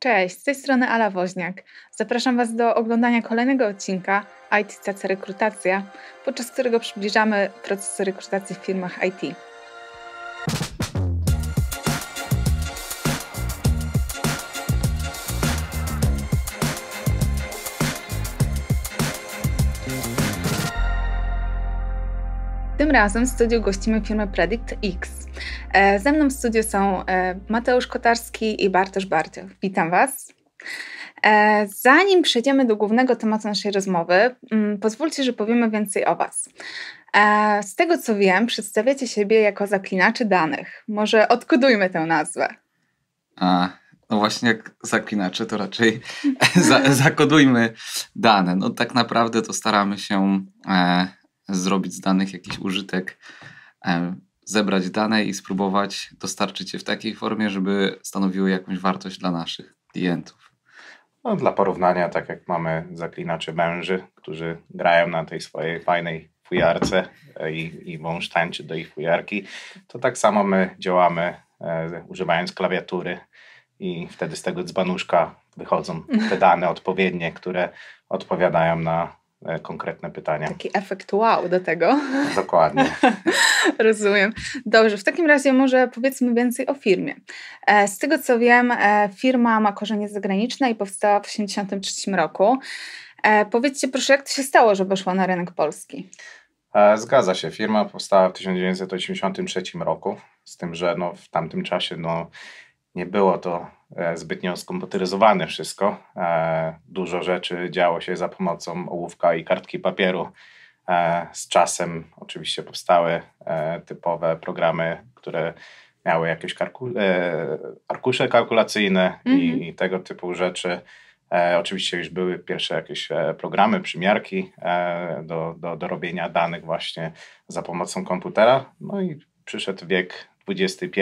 Cześć, z tej strony Ala Woźniak. Zapraszam Was do oglądania kolejnego odcinka IT Caca Rekrutacja, podczas którego przybliżamy proces rekrutacji w firmach IT. Tym razem w studiu gościmy firmę Predict X. E, ze mną w studiu są e, Mateusz Kotarski i Bartosz Bardziach. Witam Was. E, zanim przejdziemy do głównego tematu naszej rozmowy, mm, pozwólcie, że powiemy więcej o Was. Z tego co wiem, przedstawiacie siebie jako zaklinaczy danych. Może odkodujmy tę nazwę. A, no właśnie jak zaklinacze, to raczej za, zakodujmy dane. No tak naprawdę to staramy się e, zrobić z danych jakiś użytek e, zebrać dane i spróbować dostarczyć je w takiej formie, żeby stanowiły jakąś wartość dla naszych klientów. No, dla porównania, tak jak mamy zaklinaczy męży, którzy grają na tej swojej fajnej fujarce e, i, i wąż tańczy do ich fujarki, to tak samo my działamy e, używając klawiatury i wtedy z tego dzbanuszka wychodzą te dane odpowiednie, które odpowiadają na E, konkretne pytania. Taki efekt wow do tego. Dokładnie. Rozumiem. Dobrze, w takim razie może powiedzmy więcej o firmie. E, z tego co wiem, e, firma ma korzenie zagraniczne i powstała w 1983 roku. Powiedzcie proszę, jak to się stało, że weszła na rynek polski? Zgadza się. Firma powstała w 1983 roku, z tym, że no, w tamtym czasie no, nie było to E, zbytnio skomputeryzowane wszystko. E, dużo rzeczy działo się za pomocą ołówka i kartki papieru. E, z czasem oczywiście powstały typowe programy, które miały jakieś arkusze kalkulacyjne mm -hmm. i, mhm. tego typu rzeczy. oczywiście już były pierwsze jakieś programy, przymiarki do, do, do robienia danych właśnie za pomocą komputera. No i przyszedł wiek XXI,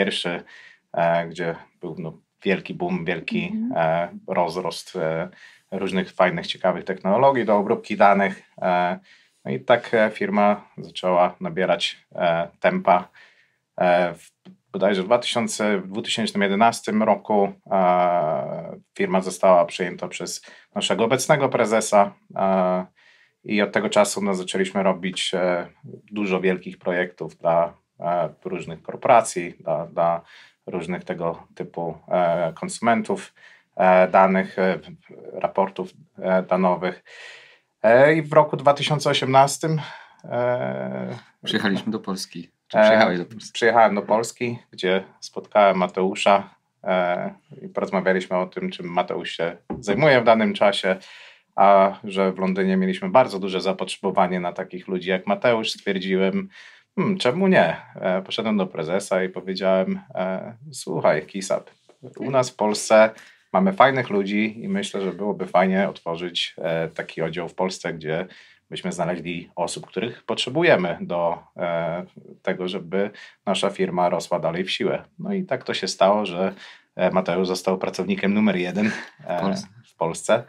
gdzie był no, wielki boom, wielki mhm. e, rozrost e, różnych fajnych, ciekawych technologii do obróbki danych. E, no i tak firma zaczęła nabierać tempa. W bodajże w 2000, 2011 roku firma została przyjęta przez naszego obecnego prezesa i od tego czasu no, zaczęliśmy robić dużo wielkich projektów dla różnych korporacji, dla, dla różnych tego typu e, konsumentów e, danych, e, raportów danowych. I w roku 2018 przyjechaliśmy do Polski. do Polski? Przyjechałem do Polski, gdzie spotkałem Mateusza i porozmawialiśmy o tym, czym Mateusz się zajmuje w danym czasie, a że w Londynie mieliśmy bardzo duże zapotrzebowanie na takich ludzi jak Mateusz, stwierdziłem, hmm, czemu nie? E, poszedłem do prezesa i powiedziałem, e, słuchaj, KISAP, u nas w Polsce mamy fajnych ludzi i myślę, że byłoby fajnie otworzyć e, taki oddział w Polsce, gdzie byśmy znaleźli osób, których potrzebujemy do tego, żeby nasza firma rosła dalej w siłę. No i tak to się stało, że Mateusz został pracownikiem numer jeden w Polsce. Polsce.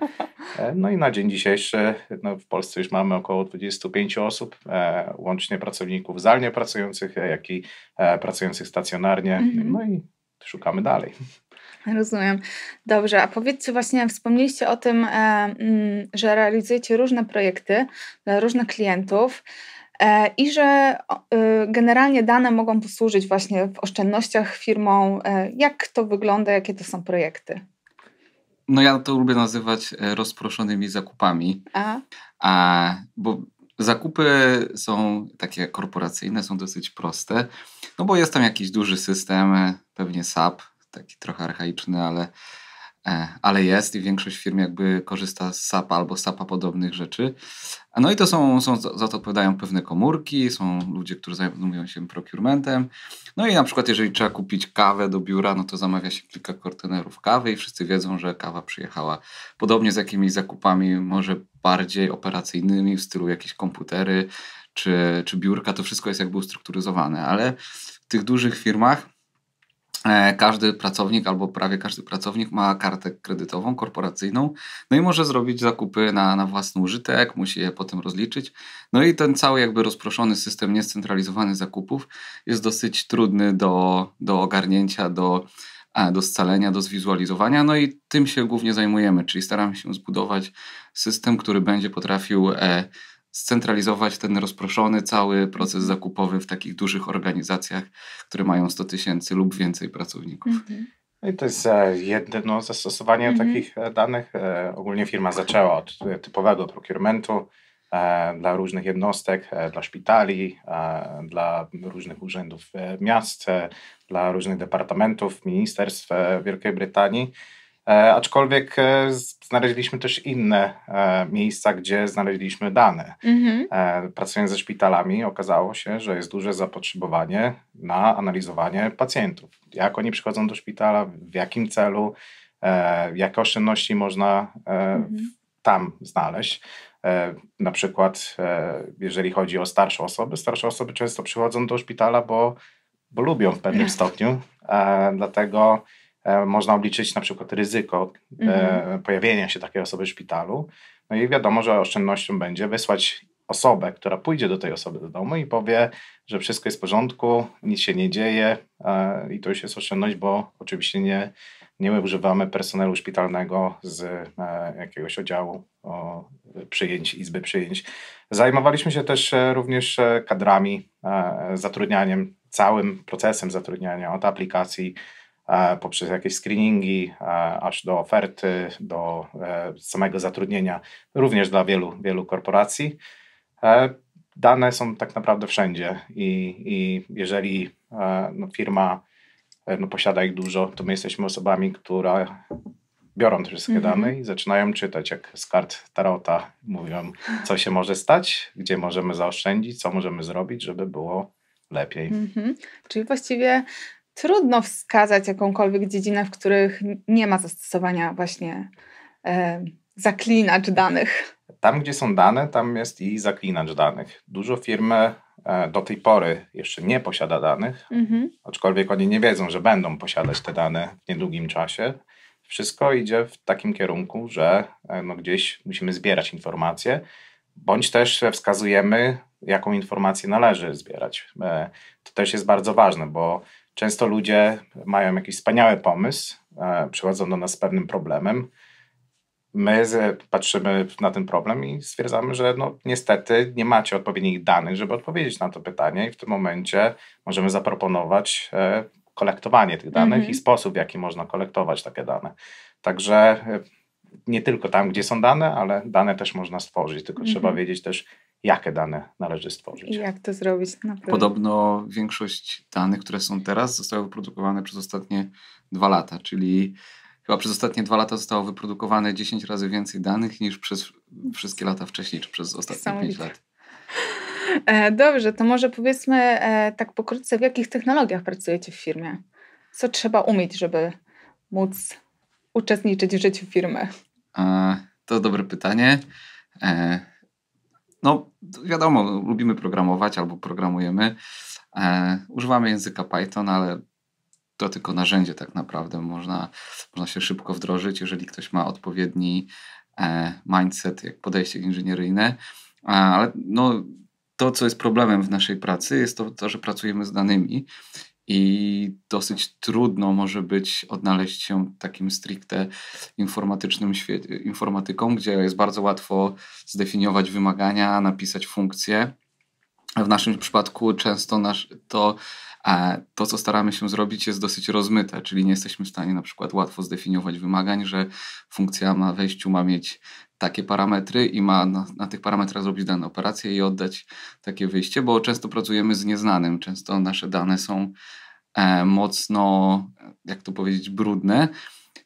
E, no i na dzień dzisiejszy no w Polsce już mamy około 25 osób, e, łącznie pracowników zalnie pracujących, jak i e, pracujących stacjonarnie. Mhm. No i szukamy dalej. Rozumiem. Dobrze, a powiedzcie właśnie, wspomnieliście o tym, mm, że realizujecie różne projekty dla różnych klientów i że y, generalnie dane mogą posłużyć właśnie w oszczędnościach firmom. Jak to wygląda, jakie to są projekty? no ja to lubię nazywać e, rozproszonymi zakupami, Aha. A, bo zakupy są takie korporacyjne, są dosyć proste, no bo jest tam jakiś duży system, e, pewnie SAP, taki trochę archaiczny, ale E, ale jest i większość firm jakby korzysta z SAP albo SAP-a podobnych rzeczy. E, no i to są, są, za to odpowiadają pewne komórki, są ludzie, którzy zajmują się procurementem. No i na przykład jeżeli trzeba kupić kawę do biura, no to zamawia się kilka kontenerów kawy i wszyscy wiedzą, że kawa przyjechała. Podobnie z jakimiś zakupami może bardziej operacyjnymi w stylu jakieś komputery czy, czy biurka, to wszystko jest jakby ustrukturyzowane, ale w tych dużych firmach E, każdy pracownik albo prawie każdy pracownik ma kartę kredytową, korporacyjną, no i może zrobić zakupy na, na własny użytek, musi je potem rozliczyć. No i ten cały jakby rozproszony system niescentralizowanych zakupów jest dosyć trudny do, do ogarnięcia, do, do scalenia, do zwizualizowania, no i tym się głównie zajmujemy, czyli staramy się zbudować system, który będzie potrafił e, scentralizować ten rozproszony cały proces mhm. zakupowy w takich dużych organizacjach, które mają 100 tysięcy lub więcej pracowników. Mhm. No I to jest e, jedno no, zastosowanie mhm. takich e, danych. E, ogólnie firma zaczęła od typowego procurementu dla różnych jednostek, dla szpitali, dla różnych urzędów miast, dla różnych departamentów, ministerstw Wielkiej Brytanii. E, aczkolwiek e, znaleźliśmy też inne e, miejsca, gdzie znaleźliśmy dane. Mhm. Pracując ze szpitalami, okazało się, że jest duże zapotrzebowanie na analizowanie pacjentów. Jak oni przychodzą do szpitala, w jakim celu, jakie oszczędności można mhm. tam znaleźć. Na przykład, jeżeli chodzi o starsze osoby, starsze osoby często przychodzą do szpitala, bo, bo lubią w pewnym tak. stopniu, dlatego E, można obliczyć na przykład ryzyko e, mhm. pojawienia się takiej osoby w szpitalu. No i wiadomo, że oszczędnością będzie wysłać osobę, która pójdzie do tej osoby do domu i powie, że wszystko jest w porządku, nic się nie dzieje e, i to już jest oszczędność, bo oczywiście nie, nie używamy personelu szpitalnego z jakiegoś oddziału przyjęć, izby przyjęć. Zajmowaliśmy się też również kadrami, zatrudnianiem, całym procesem zatrudniania od aplikacji E, poprzez jakieś screeningi, e, aż do oferty, do e, samego zatrudnienia, również dla wielu, wielu korporacji. Dane są tak naprawdę wszędzie i, i jeżeli no, firma no, posiada ich dużo, to my jesteśmy osobami, które biorą te wszystkie mm -hmm. dane i zaczynają czytać, jak z kart tarota mówią, co się może stać, gdzie możemy zaoszczędzić, co możemy zrobić, żeby było lepiej. Mm -hmm. Czyli właściwie trudno wskazać jakąkolwiek dziedzinę, w których nie ma zastosowania właśnie e, zaklinacz danych. Tam, gdzie są dane, tam jest i zaklinacz danych. Dużo firm e, do tej pory jeszcze nie posiada danych, mhm. aczkolwiek oni nie wiedzą, że będą posiadać te dane w niedługim czasie. Wszystko idzie w takim kierunku, że e, no, gdzieś musimy zbierać informacje, bądź też wskazujemy, jaką informację należy zbierać. E, to też jest bardzo ważne, bo Często ludzie mają jakiś wspaniały pomysł, e, przychodzą do nas z pewnym problemem. My patrzymy na ten problem i stwierdzamy, że no, niestety nie macie odpowiednich danych, żeby odpowiedzieć na to pytanie, i w tym momencie możemy zaproponować e, kolektowanie tych danych mhm. i sposób, w jaki można kolektować takie dane. Także e, nie tylko tam, gdzie są dane, ale dane też można stworzyć, tylko trzeba mhm. wiedzieć też, jakie dane należy stworzyć. I jak to zrobić? Naprawdę. Podobno większość danych, które są teraz, zostały wyprodukowane przez ostatnie dwa lata, czyli chyba przez ostatnie dwa lata zostało wyprodukowane 10 razy więcej danych niż przez wszystkie lata wcześniej, czy przez ostatnie 5 lat. E, dobrze, to może powiedzmy e, tak pokrótce, w jakich technologiach pracujecie w firmie? Co trzeba umieć, żeby móc uczestniczyć w życiu firmy? E, to dobre pytanie no wiadomo, lubimy programować albo programujemy. E, używamy języka Python, ale to tylko narzędzie tak naprawdę. Można, można się szybko wdrożyć, jeżeli ktoś ma odpowiedni e, mindset, jak podejście inżynieryjne. E, ale no, to, co jest problemem w naszej pracy, jest to, to, że pracujemy z danymi i dosyć trudno może być odnaleźć się takim stricte informatycznym świecie, informatyką, gdzie jest bardzo łatwo zdefiniować wymagania, napisać funkcje, w naszym przypadku często nasz, to, e, to, co staramy się zrobić, jest dosyć rozmyte, czyli nie jesteśmy w stanie na przykład łatwo zdefiniować wymagań, że funkcja na wejściu ma mieć takie parametry i ma na, na tych parametrach zrobić dane operacje i oddać takie wyjście, bo często pracujemy z nieznanym, często nasze dane są e, mocno, jak to powiedzieć, brudne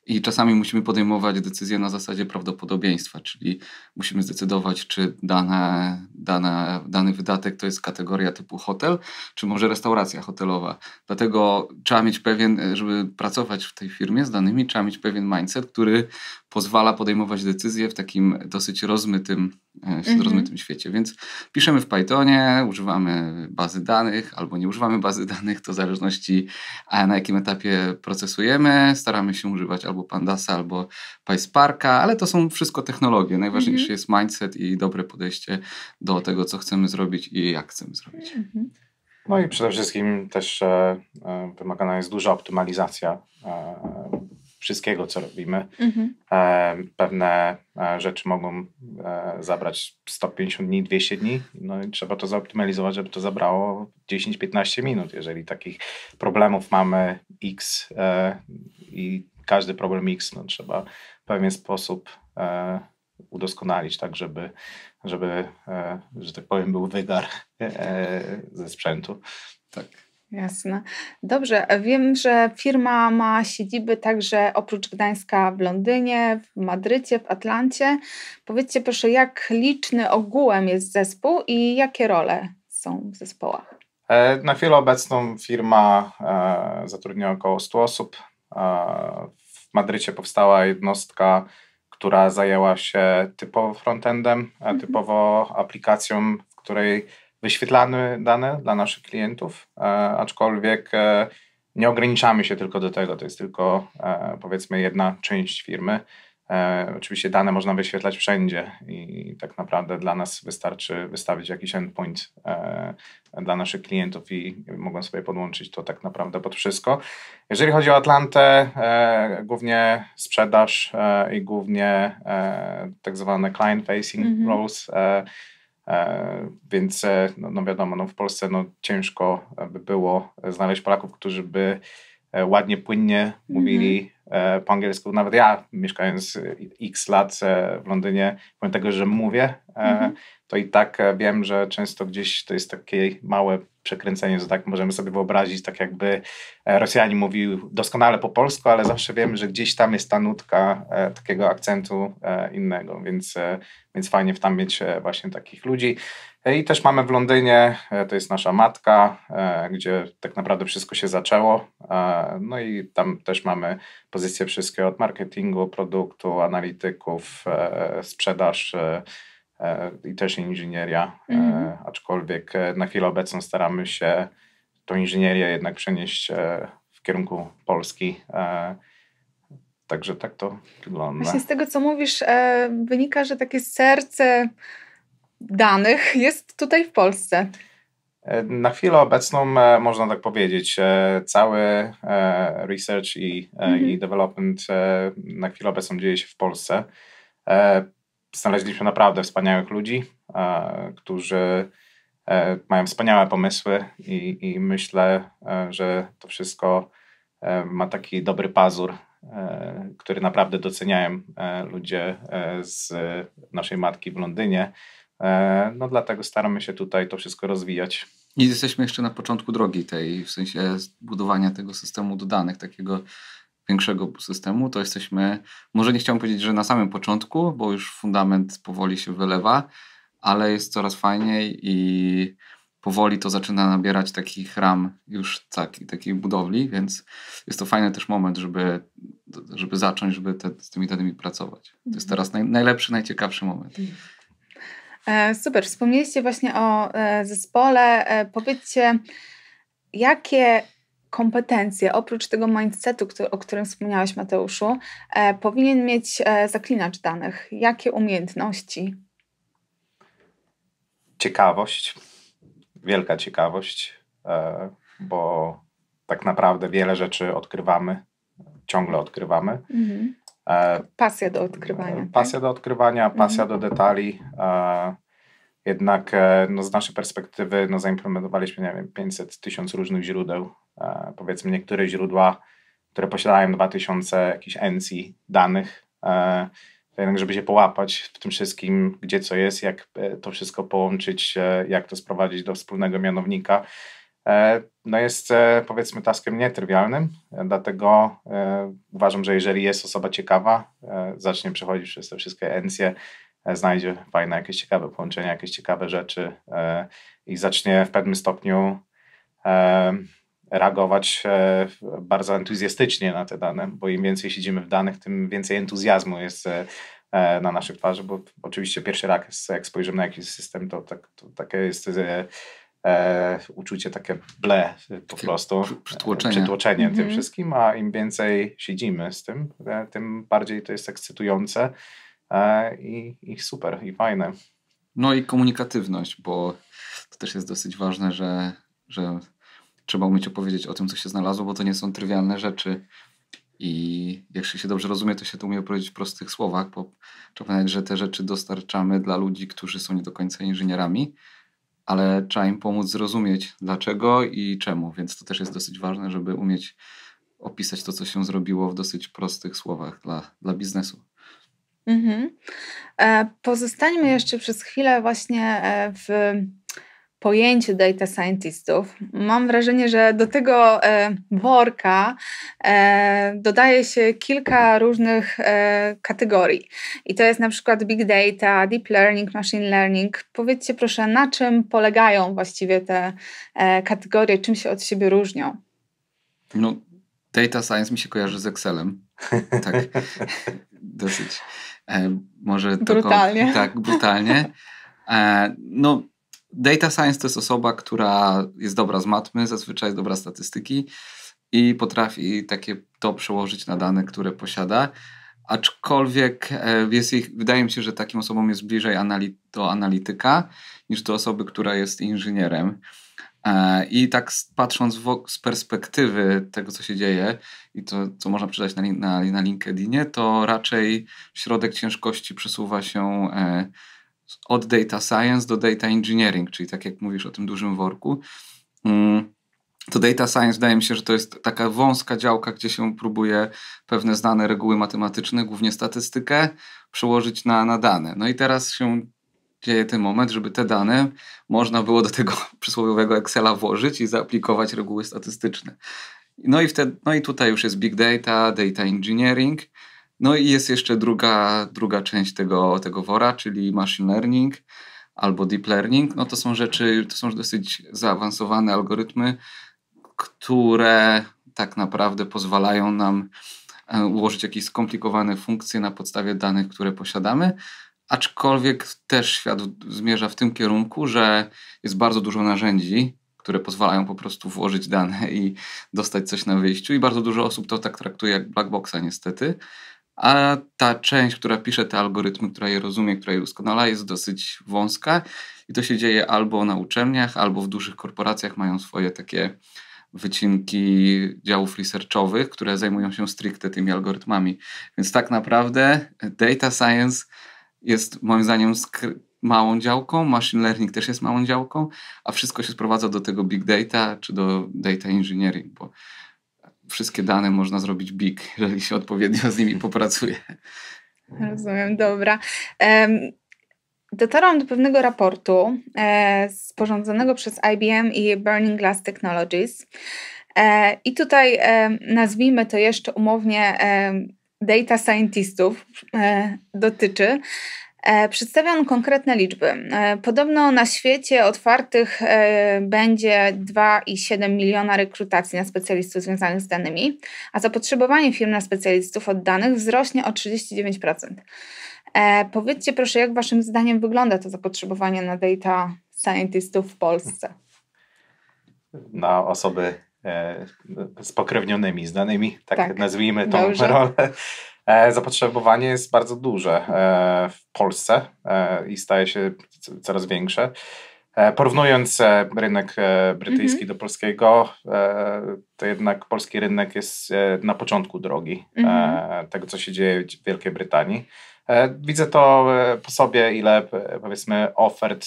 i czasami musimy podejmować decyzje na zasadzie prawdopodobieństwa, czyli musimy zdecydować, czy dane, dane, dany wydatek to jest kategoria typu hotel, czy może restauracja hotelowa. Dlatego trzeba mieć pewien, żeby pracować w tej firmie z danymi, trzeba mieć pewien mindset, który pozwala podejmować decyzje w takim dosyć rozmytym, e, mhm. rozmytym świecie. Więc piszemy w Pythonie, używamy bazy danych albo nie używamy bazy danych, to w zależności e, na jakim etapie procesujemy, staramy się używać albo Pandasa, albo PySparka, ale to są wszystko technologie. Najważniejszy mhm. jest mindset i dobre podejście do tego, co chcemy zrobić i jak chcemy zrobić. Mhm. No i przede wszystkim też e, e wymagana jest duża optymalizacja e, wszystkiego, co robimy. Mhm. E, pewne e, rzeczy mogą e, zabrać 150 dni, 200 dni, no i trzeba to zoptymalizować, żeby to zabrało 10-15 minut. Jeżeli takich problemów mamy X i każdy problem X no, trzeba w pewien sposób e, udoskonalić, tak, żeby, żeby e, że tak powiem, był wygar e, ze sprzętu. Tak. Jasne. Dobrze, wiem, że firma ma siedziby także oprócz Gdańska w Londynie, w Madrycie, w Atlancie. Powiedzcie proszę, jak liczny ogółem jest zespół i jakie role są w zespołach? E, na chwilę obecną firma e, zatrudnia około 100 osób. W Madrycie powstała jednostka, która zajęła się typowo frontendem, e, mhm. typowo aplikacją, w której wyświetlamy dane dla naszych klientów, e, aczkolwiek e, nie ograniczamy się tylko do tego, to jest tylko powiedzmy jedna część firmy. E, oczywiście dane można wyświetlać wszędzie i tak naprawdę dla nas wystarczy wystawić jakiś endpoint e, dla naszych klientów i mogą sobie podłączyć to tak naprawdę pod wszystko. Jeżeli chodzi o Atlantę, e, głównie sprzedaż i głównie tak zwane client facing mhm. roles. Więc no, no wiadomo, no w Polsce no ciężko by było znaleźć Polaków, którzy by ładnie, płynnie mówili mhm. E, po angielsku. Nawet ja, mieszkając x lat e, w Londynie, pomimo tego, że mówię, e, mhm. to i tak wiem, że często gdzieś to jest takie małe przekręceniu, że tak możemy sobie wyobrazić, tak jakby e, Rosjanin mówił doskonale po polsku, ale zawsze wiemy, że gdzieś tam jest ta nutka e, takiego akcentu e, innego, więc, e, więc fajnie w tam mieć e, właśnie takich ludzi. E, I też mamy w Londynie, to jest nasza matka, gdzie tak naprawdę wszystko się zaczęło. No i tam też mamy pozycje wszystkie od marketingu, produktu, analityków, sprzedaż, E, i też inżynieria, e, mhm. aczkolwiek e, na chwilę obecną staramy się tą inżynierię jednak przenieść w kierunku Polski. Także tak to wygląda. Właśnie z tego, co mówisz, wynika, że takie serce danych jest tutaj w Polsce. Na chwilę obecną można tak powiedzieć, cały research i, mhm. i development na chwilę obecną dzieje się w Polsce znaleźliśmy naprawdę wspaniałych ludzi, e, którzy e, mają wspaniałe pomysły i, i myślę, e, że to wszystko ma taki dobry pazur, który naprawdę doceniają ludzie z naszej matki w Londynie. No dlatego staramy się tutaj to wszystko rozwijać. I jesteśmy jeszcze na początku drogi tej, w sensie budowania tego systemu do danych, takiego większego systemu, to jesteśmy, może nie chciałbym powiedzieć, że na samym początku, bo już fundament powoli się wylewa, ale jest coraz fajniej i powoli to zaczyna nabierać takich ram już taki, takiej budowli, więc jest to fajny też moment, żeby, żeby zacząć, żeby te, z tymi danymi pracować. To jest mhm. teraz naj, najlepszy, najciekawszy moment. Mhm. E, super, wspomnieliście właśnie o e, zespole. E, powiedzcie, jakie kompetencje, oprócz tego mindsetu, który, o którym wspomniałeś, Mateuszu, e, powinien mieć e, zaklinacz danych? Jakie umiejętności? Ciekawość, wielka ciekawość, e, bo tak naprawdę wiele rzeczy odkrywamy, ciągle odkrywamy. Mhm. E, tak? Pasja do odkrywania. Pasja tak? do odkrywania, pasja mhm. do detali. E, jednak e, no, z naszej perspektywy no, zaimplementowaliśmy 500 tysiąc różnych źródeł E, powiedzmy niektóre źródła, które posiadają 2000 jakichś encji danych, e, to jednak żeby się połapać w tym wszystkim, gdzie co jest, jak e, to wszystko połączyć, jak to sprowadzić do wspólnego mianownika, no jest powiedzmy taskiem nietrywialnym, dlatego uważam, że jeżeli jest osoba ciekawa, zacznie przechodzić przez te wszystkie encje, znajdzie fajne jakieś ciekawe połączenia, jakieś ciekawe rzeczy i zacznie w pewnym stopniu reagować e, bardzo entuzjastycznie na te dane, bo im więcej siedzimy w danych, tym więcej entuzjazmu jest e, e, na naszych twarzy, bo oczywiście pierwszy rak, jak spojrzymy na jakiś system, to, tak, to takie jest e, uczucie takie ble po prostu, przytłoczenie, przytłoczenie mhm. tym wszystkim, a im więcej siedzimy z tym, tym bardziej to jest ekscytujące i, i super, i fajne. No i komunikatywność, bo to też jest dosyć ważne, że, że trzeba umieć opowiedzieć o tym, co się znalazło, bo to nie są trywialne rzeczy. I jak się dobrze rozumie, to się to umie opowiedzieć w prostych słowach, bo trzeba pamiętać, że te rzeczy dostarczamy dla ludzi, którzy są nie do końca inżynierami, ale trzeba im pomóc zrozumieć dlaczego i czemu, więc to też jest dosyć ważne, żeby umieć opisać to, co się zrobiło w dosyć prostych słowach dla, dla biznesu. Mhm. E, pozostańmy jeszcze przez chwilę właśnie e, w pojęciu data scientistów. Mam wrażenie, że do tego e, worka e, dodaje się kilka różnych e, kategorii. I to jest na przykład big data, deep learning, machine learning. Powiedzcie proszę, na czym polegają właściwie te kategorie, czym się od siebie różnią? No, data science mi się kojarzy z Excelem. Tak, dosyć. może brutalnie. Tylko, tak, brutalnie. no, data science to jest osoba, która jest dobra z matmy, zazwyczaj jest dobra z statystyki i potrafi takie to przełożyć na dane, które posiada. Aczkolwiek e, jest ich, wydaje mi się, że takim osobom jest bliżej anali do analityka niż do osoby, która jest inżynierem. E, I tak patrząc z perspektywy tego, co się dzieje i to, co można przydać na, na, na LinkedInie, to raczej środek ciężkości przesuwa się e, od data science do data engineering, czyli tak jak mówisz o tym dużym worku. Mm, to data science wydaje mi się, że to jest taka wąska działka, gdzie się próbuje pewne znane reguły matematyczne, głównie statystykę, przełożyć na, na dane. No i teraz się dzieje ten moment, żeby te dane można było do tego przysłowiowego Excela włożyć i zaaplikować reguły statystyczne. No i, wtedy, no i tutaj już jest big data, data engineering, no i jest jeszcze druga, druga część tego, tego wora, czyli machine learning albo deep learning. No to są rzeczy, to są dosyć zaawansowane algorytmy, które tak naprawdę pozwalają nam e, ułożyć jakieś skomplikowane funkcje na podstawie danych, które posiadamy. Aczkolwiek też świat zmierza w tym kierunku, że jest bardzo dużo narzędzi, które pozwalają po prostu włożyć dane i dostać coś na wyjściu, i bardzo dużo osób to tak traktuje jak black boxa niestety a ta część, która pisze te algorytmy, która je rozumie, która je doskonala, jest dosyć wąska i to się dzieje albo na uczelniach, albo w dużych korporacjach mają swoje takie wycinki działów researchowych, które zajmują się stricte tymi algorytmami. Więc tak naprawdę data science jest moim zdaniem małą działką, machine learning też jest małą działką, a wszystko się sprowadza do tego big data czy do data engineering, bo wszystkie dane można zrobić big, jeżeli się odpowiednio z nimi popracuje. Rozumiem, dobra. Dotarłam do pewnego raportu e, sporządzonego przez IBM i Burning Glass Technologies. E, I tutaj e, nazwijmy to jeszcze umownie data scientistów dotyczy. E, Przedstawia on konkretne liczby. E, podobno na świecie otwartych e, będzie 2,7 miliona rekrutacji na specjalistów związanych z danymi, a zapotrzebowanie firm na specjalistów od danych wzrośnie o 39%. Powiedzcie proszę, jak Waszym zdaniem wygląda to zapotrzebowanie na data scientistów w Polsce? Na osoby z pokrewnionymi, danymi, tak, tak. nazwijmy tą Dobrze. rolę. E, zapotrzebowanie jest bardzo duże e, w Polsce e, i staje się coraz większe. Porównując rynek brytyjski mhm. do polskiego, to jednak polski rynek jest na początku drogi mhm. tego, co się dzieje w Wielkiej Brytanii. Widzę to po sobie, ile powiedzmy ofert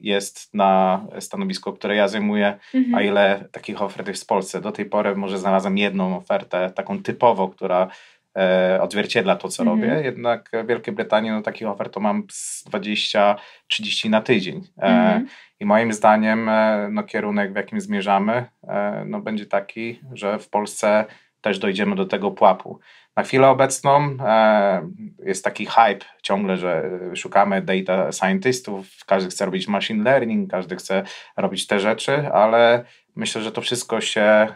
jest na stanowisku, które ja zajmuję, a mhm. ile takich ofert jest w Polsce. Do tej pory może znalazłem jedną ofertę, taką typową, która E, odzwierciedla to, co robię. Mhm. Jednak w Wielkiej Brytanii no, takich ofert to mam 20-30 na tydzień. E, mhm. I moim zdaniem e, no, kierunek, w jakim zmierzamy, no, będzie taki, że w Polsce też dojdziemy do tego pułapu. Na chwilę obecną jest taki hype ciągle, że szukamy data scientistów, każdy chce robić machine learning, każdy chce robić te rzeczy, ale myślę, że to wszystko się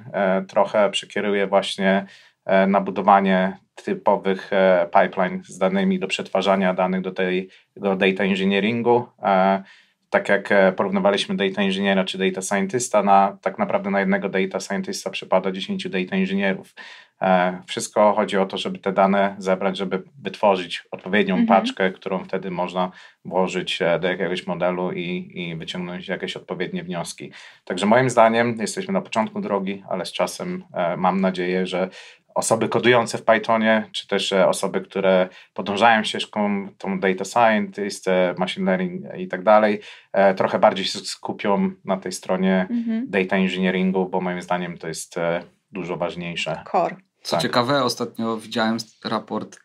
trochę przekieruje właśnie E, na budowanie typowych e, pipeline z danymi do przetwarzania danych do, tej, do data engineeringu. E, tak jak porównywaliśmy data engineera czy data scientista, na, tak naprawdę na jednego data scientista przypada 10 data inżynierów. Wszystko chodzi o to, żeby te dane zebrać, żeby wytworzyć odpowiednią mhm. paczkę, którą wtedy można włożyć do jakiegoś modelu i, i wyciągnąć jakieś odpowiednie wnioski. Także moim zdaniem jesteśmy na początku drogi, ale z czasem mam nadzieję, że osoby kodujące w Pythonie, czy też e, osoby, które podążają ścieżką tą data scientist, e, machine learning i tak dalej, e, trochę bardziej się skupią na tej stronie mhm. data engineeringu, bo moim zdaniem to jest dużo ważniejsze. Core. Co tak. ciekawe, ostatnio widziałem raport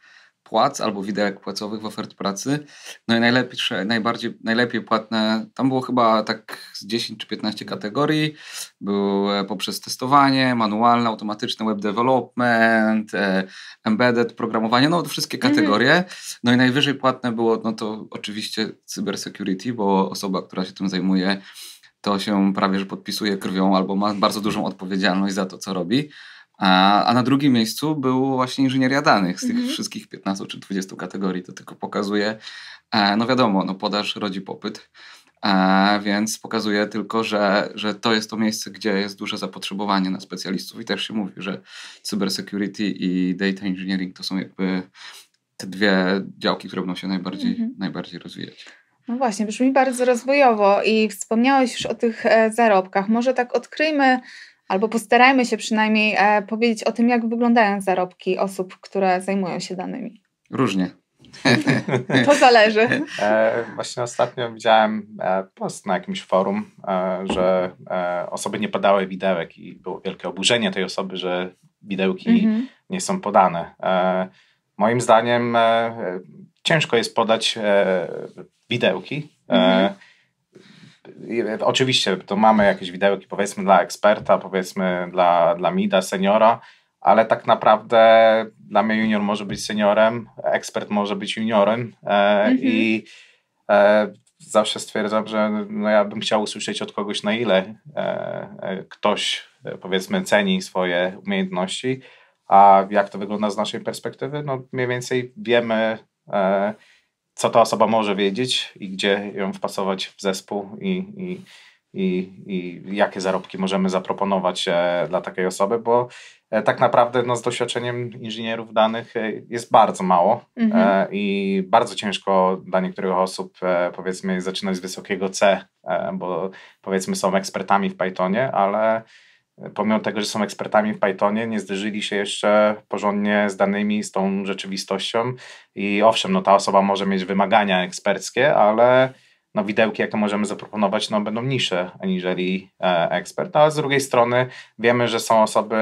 płac albo widełek płacowych w ofert pracy. No i najlepsze, najbardziej, najlepiej płatne, tam było chyba tak z 10 czy 15 kategorii. Były poprzez testowanie, manualne, automatyczne, web development, e, embedded, programowanie, no to wszystkie mhm. kategorie. No i najwyżej płatne było, no to oczywiście cybersecurity, bo osoba, która się tym zajmuje, to się prawie że podpisuje krwią albo ma bardzo dużą odpowiedzialność za to, co robi. A, a na drugim miejscu był właśnie inżynieria danych z tych mhm. wszystkich 15 czy 20 kategorii. To tylko pokazuje, e, no wiadomo, no podaż rodzi popyt. E, więc pokazuje tylko, że, że to jest to miejsce, gdzie jest duże zapotrzebowanie na specjalistów i też się mówi, że cybersecurity i data engineering to są jakby te dwie działki, które będą się najbardziej, mhm. najbardziej rozwijać. No właśnie, brzmi bardzo rozwojowo i wspomniałeś już o tych e, zarobkach. Może tak odkryjmy albo postarajmy się przynajmniej e, powiedzieć o tym, jak wyglądają zarobki osób, które zajmują się danymi. Różnie. to zależy. E, właśnie ostatnio widziałem e, post na jakimś forum, e, że e, osoby nie podały widełek i było wielkie oburzenie tej osoby, że widełki mhm. nie są podane. E, moim zdaniem ciężko jest podać widełki. Mhm oczywiście to mamy jakieś widełki powiedzmy dla eksperta, powiedzmy dla, dla mida, seniora, ale tak naprawdę dla mnie junior może być seniorem, ekspert może być juniorem e, mhm. i e, zawsze stwierdzam, że no ja bym chciał usłyszeć od kogoś na ile e, e ktoś e, powiedzmy ceni swoje umiejętności, a jak to wygląda z naszej perspektywy, no mniej więcej wiemy e, co ta osoba może wiedzieć i gdzie ją wpasować w zespół i, i, i, i jakie zarobki możemy zaproponować e, dla takiej osoby, bo e, tak naprawdę no, z doświadczeniem inżynierów danych e, jest bardzo mało mhm. i bardzo ciężko dla niektórych osób powiedzmy zaczynać z wysokiego C, bo powiedzmy są ekspertami w Pythonie, ale pomimo tego, że są ekspertami w Pythonie, nie zderzyli się jeszcze porządnie z danymi, z tą rzeczywistością. I owszem, no ta osoba może mieć wymagania eksperckie, ale no widełki, jakie możemy zaproponować, no będą niższe aniżeli e, ekspert. a z drugiej strony wiemy, że są osoby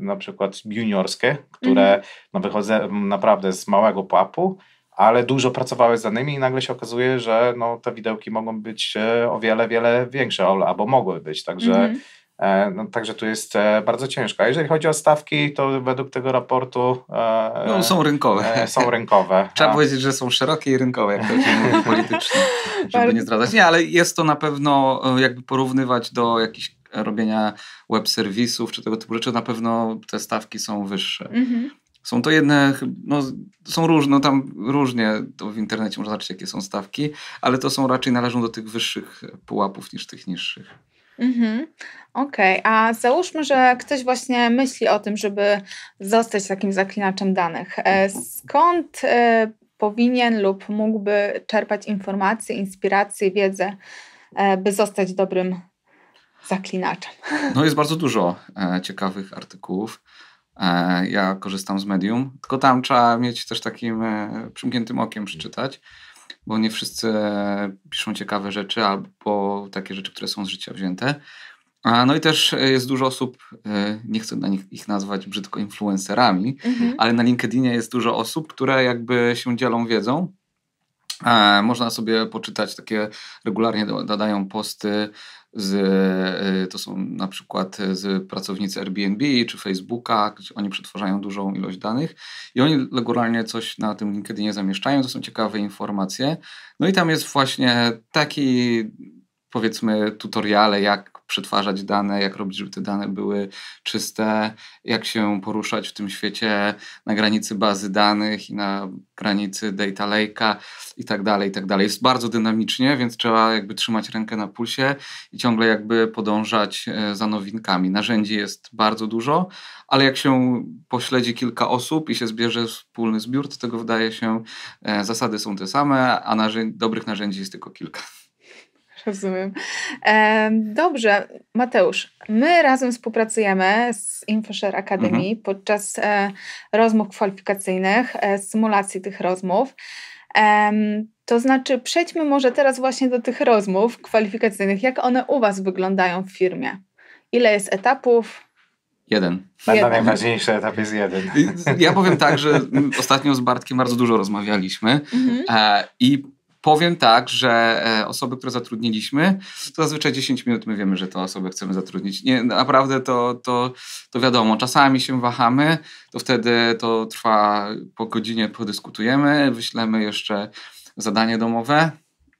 na przykład juniorskie, które mm. no, wychodzą naprawdę z małego pułapu, ale dużo pracowały z danymi i nagle się okazuje, że no, te widełki mogą być e, o wiele, wiele większe albo mogły być. Także mm -hmm. E, no, także tu jest e, bardzo ciężko. A jeżeli chodzi o stawki, to według tego raportu. E, no, są rynkowe. Są rynkowe. Trzeba a... powiedzieć, że są szerokie i rynkowe, jak to się mówi politycznie, żeby nie zdradzać. Nie, ale jest to na pewno jakby porównywać do jakichś robienia web serwisów czy tego typu rzeczy, na pewno te stawki są wyższe. Mhm. Są to jedne, no, są różne, no, tam różnie to w internecie można zobaczyć, jakie są stawki, ale to są raczej należą do tych wyższych pułapów niż tych niższych. Mhm. Okej, okay. a załóżmy, że ktoś właśnie myśli o tym, żeby zostać takim zaklinaczem danych. E, skąd e, powinien lub mógłby czerpać informacje, inspiracje, wiedzę, e, by zostać dobrym zaklinaczem? No jest bardzo dużo ciekawych artykułów. Ja korzystam z medium, tylko tam trzeba mieć też takim przymkniętym okiem przeczytać bo nie wszyscy piszą ciekawe rzeczy albo takie rzeczy, które są z życia wzięte. No i też e, jest dużo osób, e, nie chcę na nich, ich nazwać brzydko influencerami, mhm. ale na LinkedInie jest dużo osób, które jakby się dzielą wiedzą E, można sobie poczytać, takie regularnie dodają posty z, e, to są na przykład z pracownicy Airbnb czy Facebooka, gdzie oni przetwarzają dużą ilość danych i oni regularnie coś na tym LinkedInie zamieszczają, to są ciekawe informacje. No i tam jest właśnie taki powiedzmy tutoriale, jak przetwarzać dane, jak robić, żeby te dane były czyste, jak się poruszać w tym świecie na granicy bazy danych i na granicy data lake'a i tak dalej, i tak dalej. Jest bardzo dynamicznie, więc trzeba jakby trzymać rękę na pulsie i ciągle jakby podążać e, za nowinkami. Narzędzi jest bardzo dużo, ale jak się pośledzi kilka osób i się zbierze wspólny zbiór, to tego wydaje się, e, zasady są te same, a narzędzi, dobrych narzędzi jest tylko kilka. Rozumiem. Dobrze, Mateusz, my razem współpracujemy z InfoShare Academy mhm. podczas e, rozmów kwalifikacyjnych, e, symulacji tych rozmów. To znaczy, przejdźmy może teraz właśnie do tych rozmów kwalifikacyjnych. Jak one u Was wyglądają w firmie? Ile jest etapów? Jeden. jeden. Najważniejszy etap jest jeden. Ja powiem tak, że ostatnio z Bartkiem bardzo dużo rozmawialiśmy mhm. E, i powiem tak, że e, osoby, które zatrudniliśmy, to zazwyczaj 10 minut my wiemy, że to osoby chcemy zatrudnić. Nie, naprawdę to, to, to wiadomo, czasami się wahamy, to wtedy to trwa po godzinie, podyskutujemy, wyślemy jeszcze zadanie domowe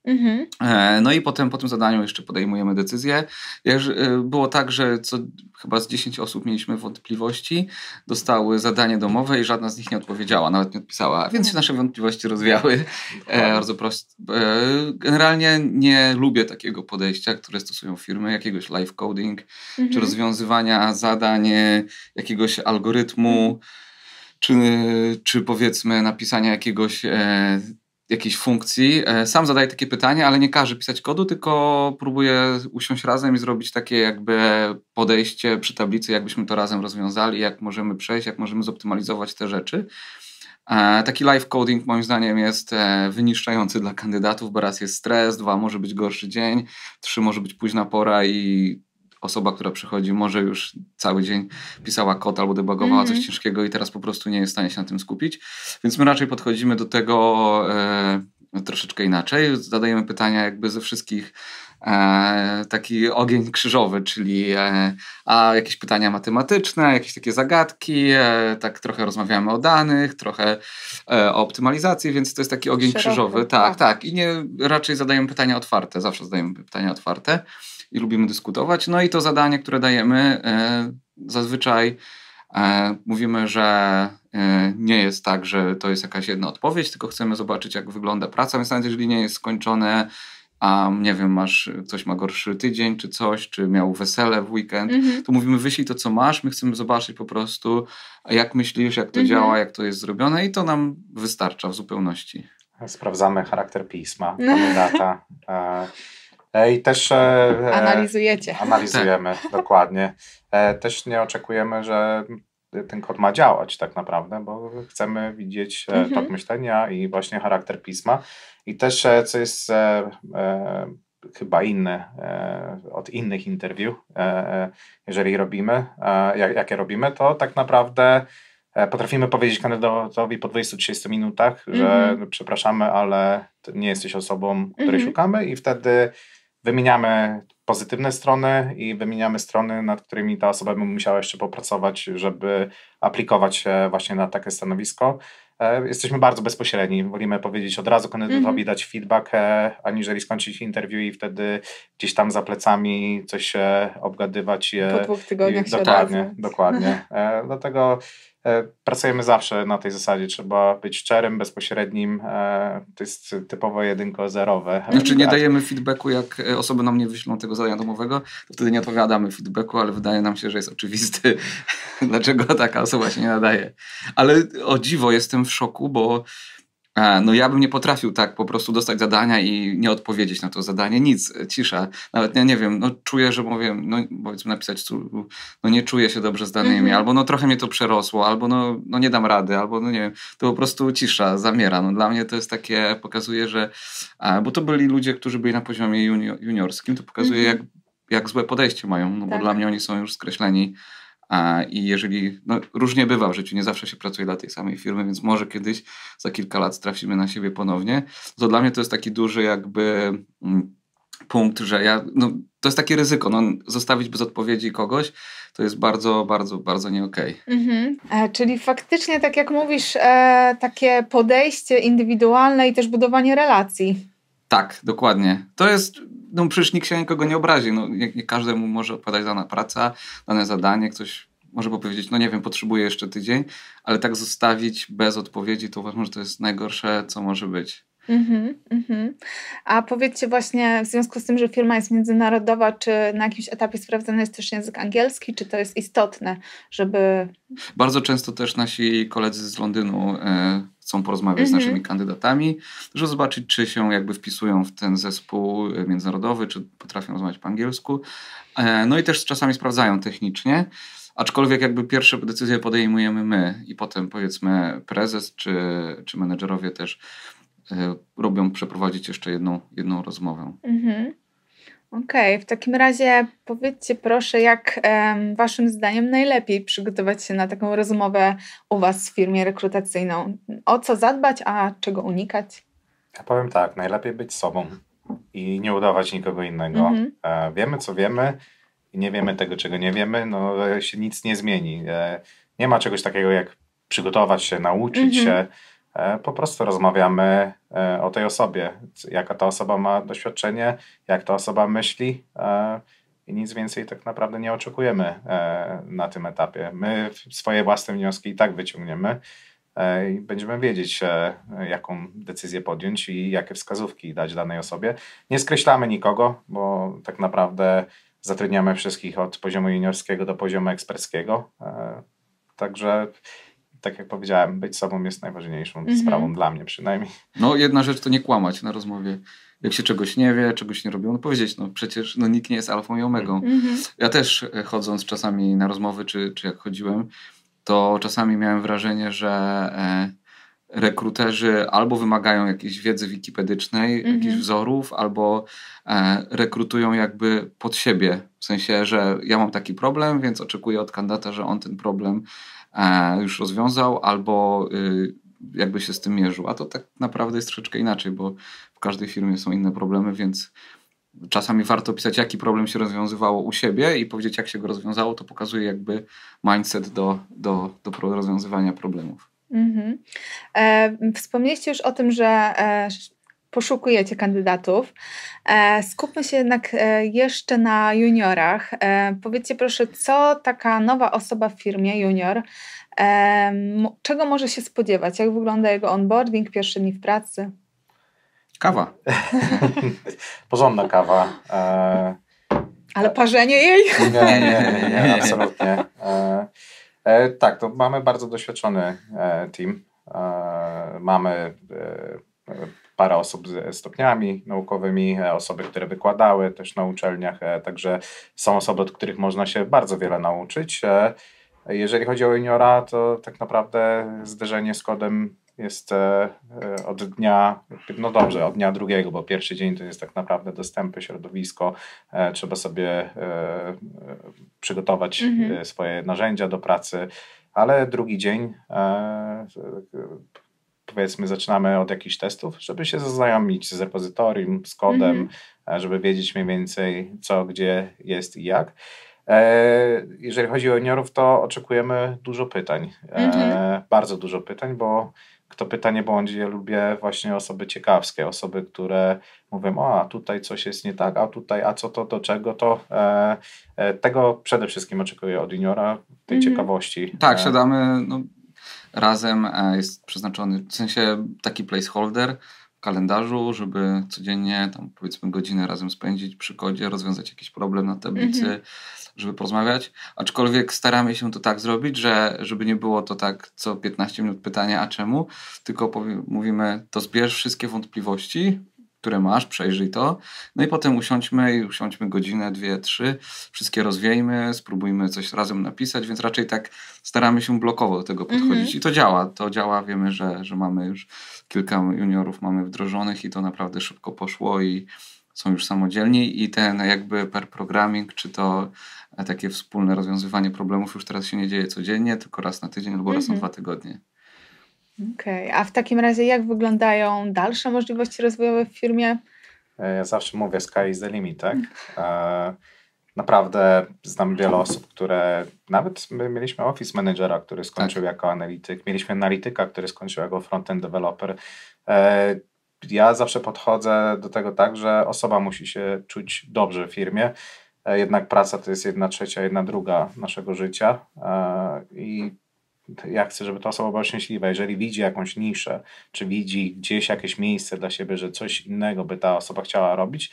Mhm. E, no i potem po tym zadaniu jeszcze podejmujemy decyzję. E, było tak, że co chyba z 10 osób mieliśmy wątpliwości, dostały zadanie domowe i żadna z nich nie odpowiedziała, nawet nie odpisała, więc się mhm. nasze wątpliwości rozwiały. E, bardzo prosto. E, generalnie nie lubię takiego podejścia, które stosują firmy, jakiegoś live coding, mhm. czy rozwiązywania zadań, jakiegoś algorytmu, mhm. czy, czy powiedzmy napisania jakiegoś e, jakiejś funkcji. E, sam zadaję takie pytanie, ale nie każe pisać kodu, tylko próbuję usiąść razem i zrobić takie jakby podejście przy tablicy, jakbyśmy to razem rozwiązali, jak możemy przejść, jak możemy zoptymalizować te rzeczy. E, taki live coding moim zdaniem jest e, wyniszczający dla kandydatów, bo raz jest stres, dwa może być gorszy dzień, trzy może być późna pora i osoba, która przychodzi, może już cały dzień pisała kod albo debugowała mm -hmm. coś mhm. ciężkiego i teraz po prostu nie jest w stanie się na tym skupić. Więc my raczej podchodzimy do tego e, troszeczkę inaczej. Zadajemy pytania jakby ze wszystkich e, taki ogień krzyżowy, czyli e, a jakieś pytania matematyczne, jakieś takie zagadki, e, tak trochę rozmawiamy o danych, trochę e, o optymalizacji, więc to jest taki ogień Szeroko, krzyżowy. Tak, tak, tak, I nie, raczej zadajemy pytania otwarte, zawsze zadajemy pytania otwarte i lubimy dyskutować. No i to zadanie, które dajemy, e, zazwyczaj e, mówimy, że e, nie jest tak, że to jest jakaś jedna odpowiedź, tylko chcemy zobaczyć, jak wygląda praca, więc nawet jeżeli nie jest skończone, a nie wiem, masz coś ma gorszy tydzień, czy coś, czy miał wesele w weekend, mm-hmm. to mówimy, wyślij to, co masz, my chcemy zobaczyć po prostu, jak myślisz, jak to mm-hmm. działa, jak to jest zrobione i to nam wystarcza w zupełności. Sprawdzamy charakter pisma, kandydata. No. E, I też. E, e, Analizujecie. Analizujemy, tak. dokładnie. Też nie oczekujemy, że ten kod ma działać tak naprawdę, bo chcemy widzieć mhm. tok myślenia i właśnie charakter pisma. I też, co jest chyba inne od innych interwiu, jeżeli robimy, jakie robimy, to tak naprawdę potrafimy powiedzieć kandydatowi po 20-30 minutach, że mhm. przepraszamy, ale nie jesteś osobą, której mhm. szukamy i wtedy wymieniamy pozytywne strony i wymieniamy strony, nad którymi ta osoba by musiała jeszcze popracować, żeby aplikować się właśnie na takie stanowisko. E, jesteśmy bardzo bezpośredni, wolimy powiedzieć od razu kandydatowi, mm -hmm. dać feedback, e, aniżeli skończyć interwiu i wtedy gdzieś tam za plecami coś się obgadywać. E, po dwóch tygodniach i, się Dokładnie, dokładnie. Dlatego E, pracujemy zawsze na tej zasadzie. Trzeba być szczerym, bezpośrednim. E, to jest typowo jedynko-zerowe. Znaczy nie tak. dajemy feedbacku, jak e, osoby nam nie wyślą tego zadania domowego, to wtedy nie odpowiadamy feedbacku, ale wydaje nam się, że jest oczywisty, dlaczego taka osoba się nie nadaje. Ale o dziwo, jestem w szoku, bo no ja bym nie potrafił tak po prostu dostać zadania i nie odpowiedzieć na to zadanie, nic, cisza. Nawet ja nie wiem, no czuję, że mówię, no powiedzmy napisać, no nie czuję się dobrze z danymi, mm -hmm. albo no trochę mnie to przerosło, albo no, no nie dam rady, albo no nie wiem, to po prostu cisza, zamiera. No dla mnie to jest takie, pokazuje, że, bo to byli ludzie, którzy byli na poziomie junior, juniorskim, to pokazuje mm -hmm. jak, jak złe podejście mają, no bo tak. dla mnie oni są już skreśleni i jeżeli, no różnie bywa w życiu, nie zawsze się pracuje dla tej samej firmy, więc może kiedyś za kilka lat trafimy na siebie ponownie, to dla mnie to jest taki duży jakby mm, punkt, że ja, no to jest takie ryzyko, no zostawić bez odpowiedzi kogoś, to jest bardzo, bardzo, bardzo nie okay. mhm. E, czyli faktycznie, tak jak mówisz, e, takie podejście indywidualne i też budowanie relacji. Tak, dokładnie. To jest, no przecież nikt się nikogo nie obrazi. No, nie, nie każdemu może odpowiadać dana praca, dane zadanie, ktoś może powiedzieć, no nie wiem, potrzebuję jeszcze tydzień, ale tak zostawić bez odpowiedzi, to uważam, że to jest najgorsze, co może być. Mm-hmm, mm-hmm. A powiedzcie właśnie, w związku z tym, że firma jest międzynarodowa, czy na jakimś etapie sprawdzany jest też język angielski, czy to jest istotne, żeby... Bardzo często też nasi koledzy z Londynu... Y- chcą porozmawiać z mhm. naszymi kandydatami, żeby zobaczyć, czy się jakby wpisują w ten zespół e, międzynarodowy, czy potrafią rozmawiać po angielsku. E, no i też czasami sprawdzają technicznie. Aczkolwiek jakby pierwsze decyzje podejmujemy my i potem powiedzmy prezes czy, czy menedżerowie też robią e, przeprowadzić jeszcze jedną, jedną rozmowę. Mhm. Okej, okay, w takim razie powiedzcie proszę, jak em, Waszym zdaniem najlepiej przygotować się na taką rozmowę u Was w firmie rekrutacyjną? O co zadbać, a czego unikać? Ja powiem tak, najlepiej być sobą i nie udawać nikogo innego. Mm-hmm. E, wiemy, co wiemy, i nie wiemy tego, czego nie wiemy, no e, się nic nie zmieni. E, nie ma czegoś takiego jak przygotować się, nauczyć mm-hmm. się E, po prostu rozmawiamy e, o tej osobie, jaka ta osoba ma doświadczenie, jak ta osoba myśli e, i nic więcej tak naprawdę nie oczekujemy na tym etapie. My swoje własne wnioski i tak wyciągniemy i będziemy wiedzieć, jaką decyzję podjąć i jakie wskazówki dać danej osobie. Nie skreślamy nikogo, bo tak naprawdę zatrudniamy wszystkich od poziomu juniorskiego do poziomu eksperckiego. Także tak jak powiedziałem, być sobą jest najważniejszą mhm. sprawą dla mnie przynajmniej. No jedna rzecz to nie kłamać na rozmowie. Jak się czegoś nie wie, czegoś nie robią, no powiedzieć, no przecież no, nikt nie jest alfą i omegą. Mhm. Ja też e, chodząc czasami na rozmowy, czy, czy jak chodziłem, to czasami miałem wrażenie, że e, rekruterzy albo wymagają jakiejś wiedzy wikipedycznej, mhm. jakichś wzorów, albo e, rekrutują jakby pod siebie. W sensie, że ja mam taki problem, więc oczekuję od kandydata, że on ten problem E, już rozwiązał, albo y, jakby się z tym mierzył. A to tak naprawdę jest troszeczkę inaczej, bo w każdej firmie są inne problemy, więc czasami warto pisać, jaki problem się rozwiązywało u siebie i powiedzieć, jak się go rozwiązało. To pokazuje jakby mindset do, do, do rozwiązywania problemów. Mhm. E, wspomnieliście już o tym, że e, poszukujecie kandydatów. E, skupmy się jednak e, jeszcze na juniorach. E, powiedzcie proszę, co taka nowa osoba w firmie, junior, czego może się spodziewać? Jak wygląda jego onboarding, pierwsze dni w pracy? Kawa. Porządna kawa. Ale parzenie jej? Nie, nie, nie, nie, absolutnie. tak, to mamy bardzo doświadczony team. Mamy parę osób z stopniami naukowymi, e, osoby, które wykładały też na uczelniach, e, także są osoby, od których można się bardzo wiele nauczyć. E, jeżeli chodzi o juniora, to tak naprawdę zderzenie z kodem jest od dnia, no dobrze, od dnia drugiego, bo pierwszy dzień to jest tak naprawdę dostępy, środowisko, trzeba sobie przygotować mhm. swoje narzędzia do pracy, ale drugi dzień powiedzmy zaczynamy od jakichś testów, żeby się zaznajomić z repozytorium, z kodem, mhm. e, żeby wiedzieć mniej więcej co, gdzie jest i jak. E, jeżeli chodzi o juniorów, to oczekujemy dużo pytań, e, mhm. bardzo dużo pytań, bo kto nie błądzi, ja lubię właśnie osoby ciekawskie, osoby, które mówią, o, a tutaj coś jest nie tak, a tutaj, a co to, do czego to. E, e, tego przede wszystkim oczekuję od juniora, tej mhm. ciekawości. Tak, siadamy, no, Razem e, jest przeznaczony w sensie taki placeholder w kalendarzu, żeby codziennie tam powiedzmy godzinę razem spędzić przy kodzie, rozwiązać jakiś problem na tablicy, mm -hmm. żeby porozmawiać. Aczkolwiek staramy się to tak zrobić, że żeby nie było to tak co 15 minut pytania, a czemu, tylko mówimy to zbierz wszystkie wątpliwości, które masz, przejrzyj to. No i potem usiądźmy i usiądźmy godzinę, dwie, trzy, wszystkie rozwiejmy, spróbujmy coś razem napisać, więc raczej tak staramy się blokowo do tego mhm. podchodzić i to działa. To działa, wiemy, że, że mamy już kilka juniorów mamy wdrożonych i to naprawdę szybko poszło i są już samodzielni i ten jakby per programming, czy to takie wspólne rozwiązywanie problemów już teraz się nie dzieje codziennie, tylko raz na tydzień albo raz na mhm. dwa tygodnie. Okej, okay. a w takim razie jak wyglądają dalsze możliwości rozwojowe w firmie? E, ja zawsze mówię sky is the limit, tak? E, naprawdę znam wiele osób, które nawet my mieliśmy office managera, który tak. skończył tak. jako analityk, mieliśmy analityka, który skończył jako front-end developer. E, ja zawsze podchodzę do tego tak, że osoba musi się czuć dobrze w firmie. Jednak praca to jest jedna trzecia, jedna druga naszego życia i ja chcę, żeby ta osoba była szczęśliwa. Jeżeli widzi jakąś niszę, czy widzi gdzieś jakieś miejsce dla siebie, że coś innego by ta osoba chciała robić,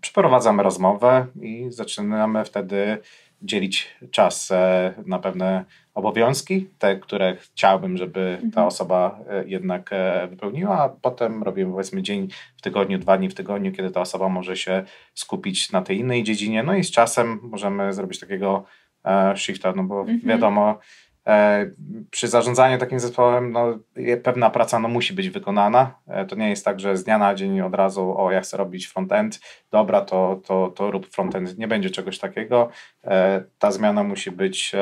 przeprowadzamy rozmowę i zaczynamy wtedy dzielić czas e, na pewne obowiązki, te, które chciałbym, żeby ta mhm. osoba e, jednak e, wypełniła, a potem robimy powiedzmy dzień w tygodniu, dwa dni w tygodniu, kiedy ta osoba może się skupić na tej innej dziedzinie, no i z czasem możemy zrobić takiego shifta, no bo mhm. wiadomo, E, przy zarządzaniu takim zespołem no, pewna praca no, musi być wykonana. E, to nie jest tak, że z dnia na dzień od razu o, ja chcę robić frontend, dobra, to, to, to rób frontend. Nie będzie czegoś takiego. E, ta zmiana musi być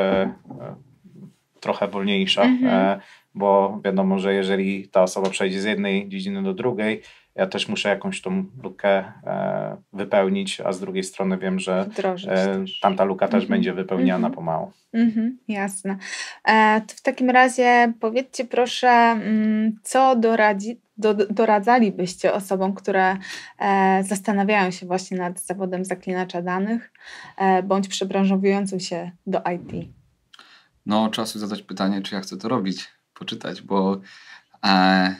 trochę wolniejsza, mhm. bo wiadomo, że jeżeli ta osoba przejdzie z jednej dziedziny do drugiej, ja też muszę jakąś tą lukę e, wypełnić, a z drugiej strony wiem, że e, tamta luka też mhm. będzie wypełniana mhm. pomału. Mhm. Jasne. E, to w takim razie powiedzcie proszę, mm, co doradzi, do, doradzalibyście osobom, które e, zastanawiają się właśnie nad zawodem zaklinacza danych e, bądź przebranżowującym się do IT? No, czasu zadać pytanie, czy ja chcę to robić, poczytać, bo e,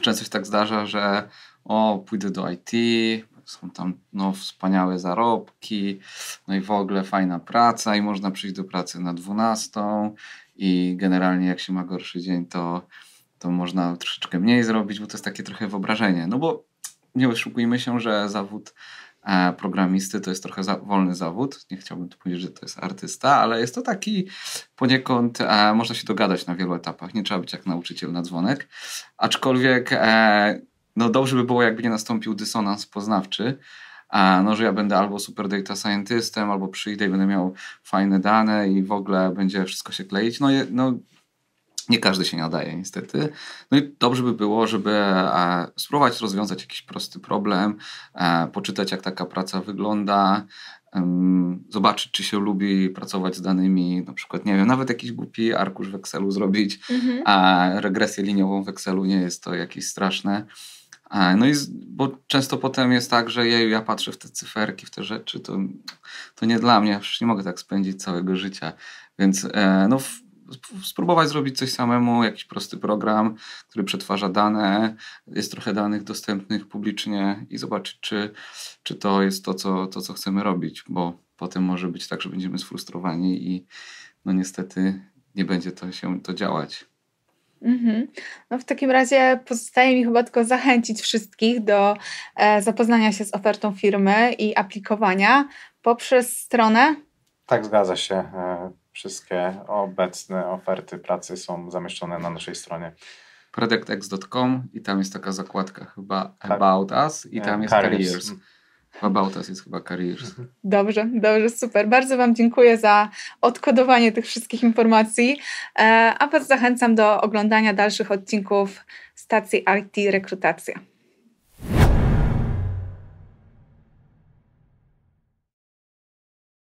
często się tak zdarza, że o, pójdę do IT, są tam no, wspaniałe zarobki, no i w ogóle fajna praca i można przyjść do pracy na 12 i generalnie jak się ma gorszy dzień, to, to można troszeczkę mniej zrobić, bo to jest takie trochę wyobrażenie. No bo nie oszukujmy się, że zawód E, programisty to jest trochę za, wolny zawód. Nie chciałbym tu powiedzieć, że to jest artysta, ale jest to taki poniekąd e, można się dogadać na wielu etapach. Nie trzeba być jak nauczyciel na dzwonek. Aczkolwiek e, no dobrze by było, jakby nie nastąpił dysonans poznawczy. E, no, że ja będę albo super data scientistem, albo przyjdę i będę miał fajne dane i w ogóle będzie wszystko się kleić. No, je, no nie każdy się nadaje, niestety. No i dobrze by było, żeby e, spróbować rozwiązać jakiś prosty problem, e, poczytać, jak taka praca wygląda, zobaczyć, czy się lubi pracować z danymi, na przykład, nie wiem, nawet jakiś głupi arkusz w Excelu zrobić, mhm. a regresję liniową w Excelu nie jest to jakieś straszne. E, no i, bo często potem jest tak, że ja, ja patrzę w te cyferki, w te rzeczy, to, to nie dla mnie, przecież nie mogę tak spędzić całego życia. Więc no, spróbować zrobić coś samemu, jakiś prosty program, który przetwarza dane, jest trochę danych dostępnych publicznie i zobaczyć, czy, czy to jest to co, to, co chcemy robić, bo potem może być tak, że będziemy sfrustrowani i no niestety nie będzie to się to działać. Mhm. No w takim razie pozostaje mi chyba tylko zachęcić wszystkich do e, zapoznania się z ofertą firmy i aplikowania poprzez stronę. Tak, zgadza się. E, Wszystkie obecne oferty pracy są zamieszczone na naszej stronie productx.com i tam jest taka zakładka chyba tak. About Us i tam jest Careers. careers. About Us jest chyba Careers. Mhm. Dobrze, dobrze, super. Bardzo Wam dziękuję za odkodowanie tych wszystkich informacji, e, a Was zachęcam do oglądania dalszych odcinków stacji IT Rekrutacja.